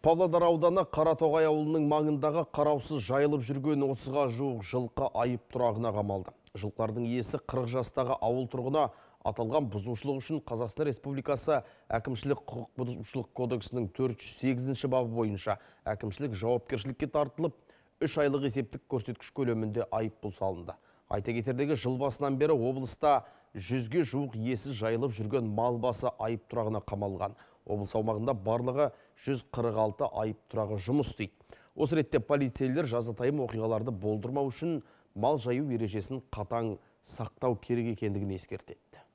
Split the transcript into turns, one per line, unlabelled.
Павлодар ауданы Қаратоғай ауылының маңындағы қараусыз жайылып жүрген 30-ға жуық жылқы айып тұрағына қамалды. Жылқылардың иесі 40 жастағы ауыл тұрғына аталған бұзушылық үшін Қазақстан Республикасы әкімшілік құқық бұзушылық кодексінің 408-ші бабы бойынша әкімшілік жауапкершілікке тартылып, 3 айлық есептік көрсеткіш көлемінде айып бұл салынды. Айта кетердегі жыл басынан бері облыста жүзге жуық иесі жайылып жүрген мал басы айып тұрағына қамалған облыс аумағында барлығы 146 айып тұрағы жұмыс дейді осы ретте полицейлер жазатайым оқиғаларды болдырмау үшін мал жаю ережесін қатаң сақтау керек екендігін ескертеді